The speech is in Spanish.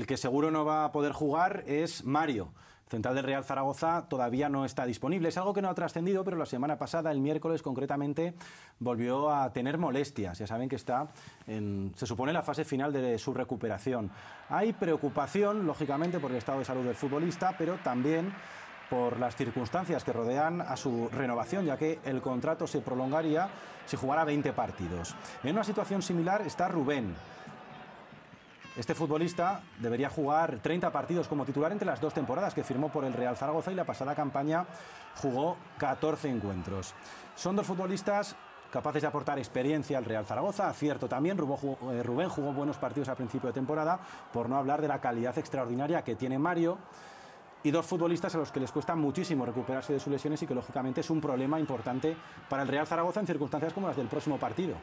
El que seguro no va a poder jugar es Mario. Central del Real Zaragoza todavía no está disponible. Es algo que no ha trascendido, pero la semana pasada, el miércoles concretamente, volvió a tener molestias. Ya saben que está, se supone, la fase final de su recuperación. Hay preocupación, lógicamente, por el estado de salud del futbolista, pero también por las circunstancias que rodean a su renovación, ya que el contrato se prolongaría si jugara 20 partidos. En una situación similar está Rubén. Este futbolista debería jugar 30 partidos como titular entre las dos temporadas que firmó por el Real Zaragoza y la pasada campaña jugó 14 encuentros. Son dos futbolistas capaces de aportar experiencia al Real Zaragoza. Cierto también, eh, Rubén jugó buenos partidos a principio de temporada, por no hablar de la calidad extraordinaria que tiene Mario. Y dos futbolistas a los que les cuesta muchísimo recuperarse de sus lesiones y que lógicamente es un problema importante para el Real Zaragoza en circunstancias como las del próximo partido.